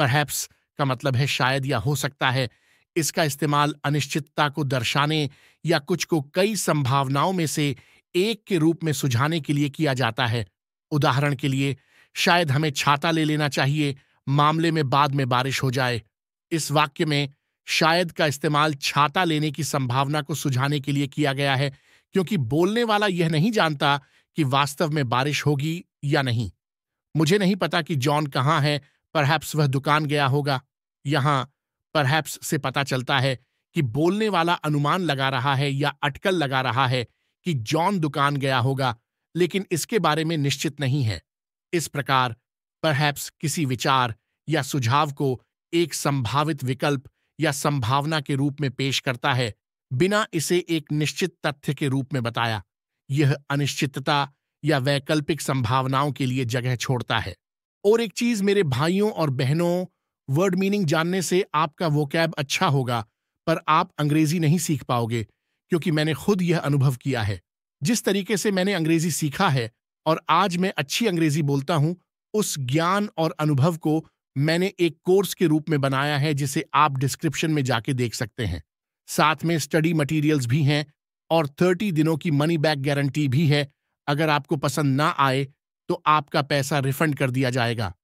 perhaps का मतलब है शायद या हो सकता है इसका इस्तेमाल अनिश्चितता को दर्शाने या कुछ को कई संभावनाओं में से एक के रूप में सुझाने के लिए किया जाता है उदाहरण के लिए शायद हमें छाता ले लेना चाहिए मामले में बाद में बारिश हो जाए इस वाक्य में शायद का इस्तेमाल छाता लेने की संभावना को सुझाने के लिए किया गया है क्योंकि बोलने वाला यह नहीं जानता कि वास्तव में बारिश होगी या नहीं मुझे नहीं पता कि जॉन कहाँ है परहैप्स वह दुकान गया होगा यहां परहैप्स से पता चलता है कि बोलने वाला अनुमान लगा रहा है या अटकल लगा रहा है कि जॉन दुकान गया होगा लेकिन इसके बारे में निश्चित नहीं है इस प्रकार परहैप्स किसी विचार या सुझाव को एक संभावित विकल्प या संभावना के रूप में पेश करता है बिना इसे एक निश्चित तथ्य के रूप में बताया यह अनिश्चितता या वैकल्पिक संभावनाओं के लिए जगह छोड़ता है और एक चीज मेरे भाइयों और बहनों वर्ड मीनिंग जानने से आपका वो कैब अच्छा होगा पर आप अंग्रेजी नहीं सीख पाओगे क्योंकि मैंने खुद यह अनुभव किया है जिस तरीके से मैंने अंग्रेजी सीखा है और आज मैं अच्छी अंग्रेजी बोलता हूं उस ज्ञान और अनुभव को मैंने एक कोर्स के रूप में बनाया है जिसे आप डिस्क्रिप्शन में जाके देख सकते हैं साथ में स्टडी मटेरियल्स भी हैं और 30 दिनों की मनी बैक गारंटी भी है अगर आपको पसंद ना आए तो आपका पैसा रिफंड कर दिया जाएगा